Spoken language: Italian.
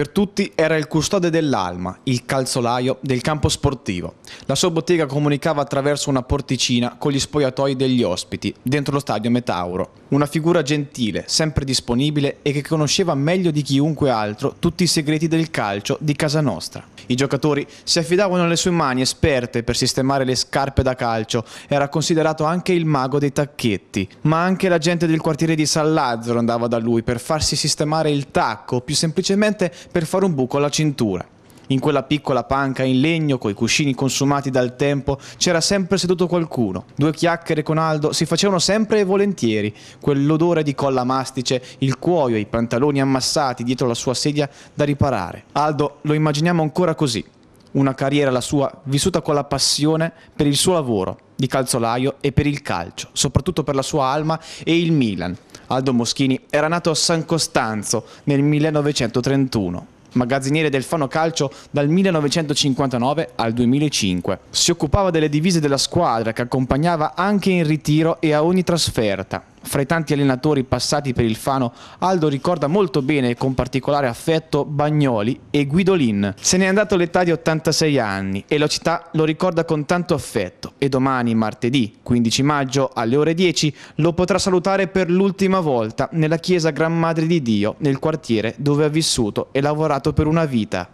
Per tutti era il custode dell'alma, il calzolaio del campo sportivo. La sua bottega comunicava attraverso una porticina con gli spogliatoi degli ospiti, dentro lo stadio Metauro. Una figura gentile, sempre disponibile e che conosceva meglio di chiunque altro tutti i segreti del calcio di casa nostra. I giocatori si affidavano alle sue mani esperte per sistemare le scarpe da calcio, era considerato anche il mago dei tacchetti, ma anche la gente del quartiere di San Lazzaro andava da lui per farsi sistemare il tacco, più semplicemente per fare un buco alla cintura. In quella piccola panca in legno, coi cuscini consumati dal tempo, c'era sempre seduto qualcuno. Due chiacchiere con Aldo si facevano sempre e volentieri. Quell'odore di colla mastice, il cuoio e i pantaloni ammassati dietro la sua sedia da riparare. Aldo lo immaginiamo ancora così, una carriera la sua vissuta con la passione per il suo lavoro di calzolaio e per il calcio, soprattutto per la sua alma e il Milan. Aldo Moschini era nato a San Costanzo nel 1931, magazziniere del Fano Calcio dal 1959 al 2005. Si occupava delle divise della squadra che accompagnava anche in ritiro e a ogni trasferta fra i tanti allenatori passati per il Fano, Aldo ricorda molto bene e con particolare affetto Bagnoli e Guidolin. Se n'è andato all'età di 86 anni e la città lo ricorda con tanto affetto e domani, martedì 15 maggio alle ore 10, lo potrà salutare per l'ultima volta nella chiesa Gran Madre di Dio nel quartiere dove ha vissuto e lavorato per una vita.